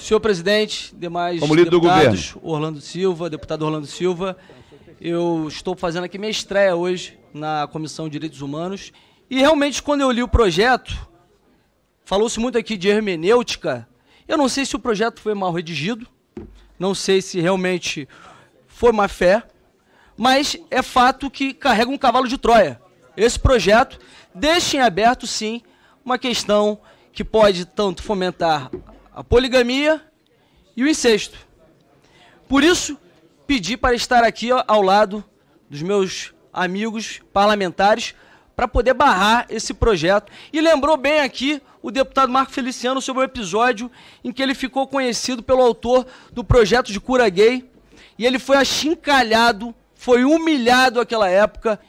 Senhor presidente, demais Como líder deputados, do governo. Orlando Silva, deputado Orlando Silva, eu estou fazendo aqui minha estreia hoje na Comissão de Direitos Humanos. E realmente, quando eu li o projeto, falou-se muito aqui de hermenêutica. Eu não sei se o projeto foi mal redigido, não sei se realmente foi má fé, mas é fato que carrega um cavalo de Troia. Esse projeto deixa em aberto, sim, uma questão que pode tanto fomentar a poligamia e o incesto. Por isso, pedi para estar aqui ao lado dos meus amigos parlamentares para poder barrar esse projeto. E lembrou bem aqui o deputado Marco Feliciano sobre o episódio em que ele ficou conhecido pelo autor do projeto de cura gay e ele foi achincalhado, foi humilhado naquela época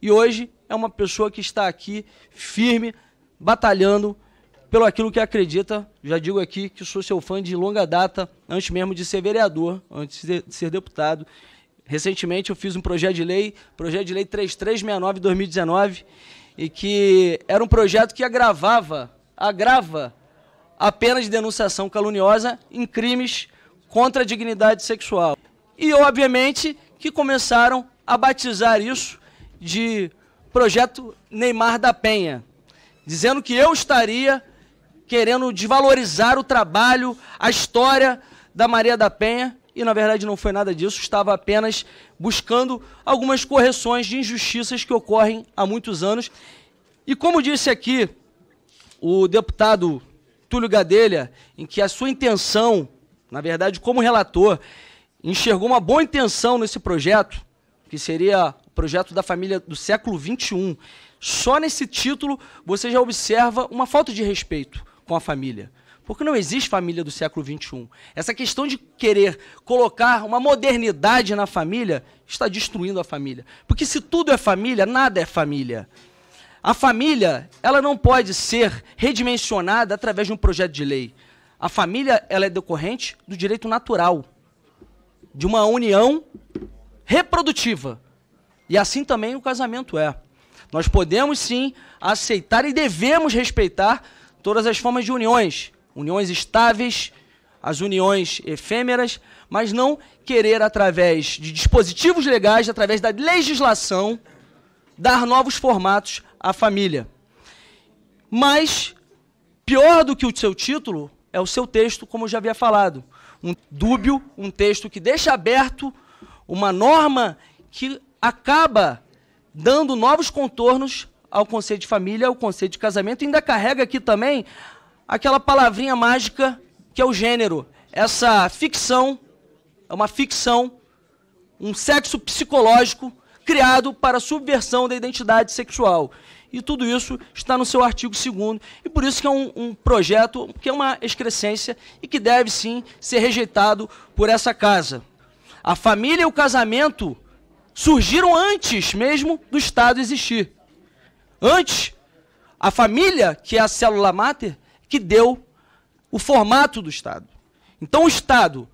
e hoje é uma pessoa que está aqui firme, batalhando pelo aquilo que acredita. Já digo aqui que sou seu fã de longa data, antes mesmo de ser vereador, antes de ser deputado. Recentemente eu fiz um projeto de lei, projeto de lei 3369-2019, e que era um projeto que agravava, agrava a pena de denunciação caluniosa em crimes contra a dignidade sexual. E, obviamente, que começaram a batizar isso de Projeto Neymar da Penha, dizendo que eu estaria querendo desvalorizar o trabalho, a história da Maria da Penha. E na verdade não foi nada disso, estava apenas buscando algumas correções de injustiças que ocorrem há muitos anos. E como disse aqui o deputado Túlio Gadelha, em que a sua intenção, na verdade, como relator, enxergou uma boa intenção nesse projeto, que seria o projeto da família do século XXI. Só nesse título você já observa uma falta de respeito com a família. Porque não existe família do século XXI. Essa questão de querer colocar uma modernidade na família está destruindo a família. Porque se tudo é família, nada é família. A família, ela não pode ser redimensionada através de um projeto de lei. A família, ela é decorrente do direito natural, de uma união reprodutiva. E assim também o casamento é. Nós podemos sim aceitar e devemos respeitar todas as formas de uniões, uniões estáveis, as uniões efêmeras, mas não querer, através de dispositivos legais, através da legislação, dar novos formatos à família. Mas, pior do que o seu título, é o seu texto, como eu já havia falado. Um dúbio, um texto que deixa aberto uma norma que acaba dando novos contornos ao conceito de família, ao conceito de casamento, e ainda carrega aqui também aquela palavrinha mágica que é o gênero. Essa ficção é uma ficção, um sexo psicológico criado para a subversão da identidade sexual. E tudo isso está no seu artigo 2 e por isso que é um, um, projeto que é uma excrescência e que deve sim ser rejeitado por essa casa. A família e o casamento surgiram antes mesmo do Estado existir. Antes, a família, que é a célula máter, que deu o formato do Estado. Então, o Estado,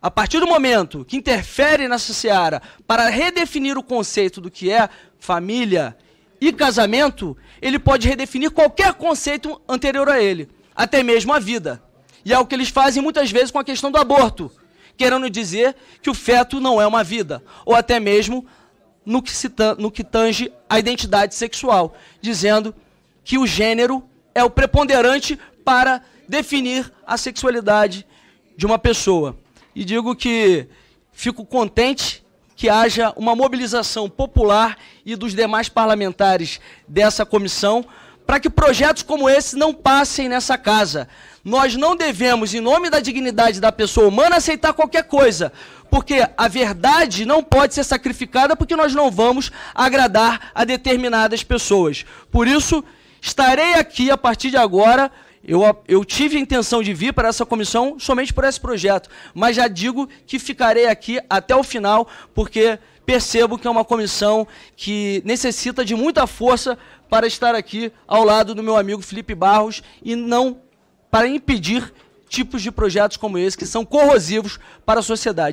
a partir do momento que interfere nessa seara para redefinir o conceito do que é família e casamento, ele pode redefinir qualquer conceito anterior a ele, até mesmo a vida. E é o que eles fazem muitas vezes com a questão do aborto, querendo dizer que o feto não é uma vida, ou até mesmo no que, se, no que tange a identidade sexual, dizendo que o gênero é o preponderante para definir a sexualidade de uma pessoa. E digo que fico contente que haja uma mobilização popular e dos demais parlamentares dessa comissão para que projetos como esse não passem nessa casa. Nós não devemos, em nome da dignidade da pessoa humana, aceitar qualquer coisa, porque a verdade não pode ser sacrificada porque nós não vamos agradar a determinadas pessoas. Por isso, estarei aqui a partir de agora. Eu, eu, tive a intenção de vir para essa comissão somente por esse projeto, mas já digo que ficarei aqui até o final, porque percebo que é uma comissão que necessita de muita força para estar aqui ao lado do meu amigo Felipe Barros e não para impedir tipos de projetos como esse que são corrosivos para a sociedade.